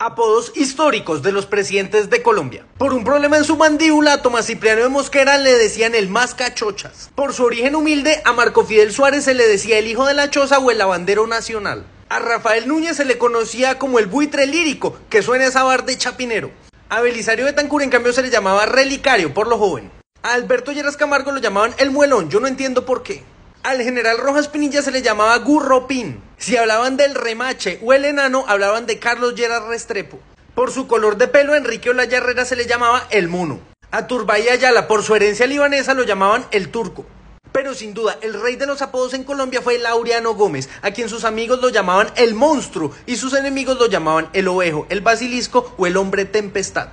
apodos históricos de los presidentes de Colombia. Por un problema en su mandíbula, a Tomás Cipriano de Mosquera le decían el más cachochas. Por su origen humilde, a Marco Fidel Suárez se le decía el hijo de la choza o el lavandero nacional. A Rafael Núñez se le conocía como el buitre lírico, que suena a bar de chapinero. A Belisario de Tancur, en cambio, se le llamaba relicario por lo joven. A Alberto Lleras Camargo lo llamaban el muelón, yo no entiendo por qué. Al general Rojas Pinilla se le llamaba gurropín. Si hablaban del remache o el enano, hablaban de Carlos Gerard Restrepo. Por su color de pelo, Enrique Olaya Herrera se le llamaba el mono. A Turbay Ayala, por su herencia libanesa, lo llamaban el turco. Pero sin duda, el rey de los apodos en Colombia fue Laureano Gómez, a quien sus amigos lo llamaban el monstruo y sus enemigos lo llamaban el ovejo, el basilisco o el hombre tempestad.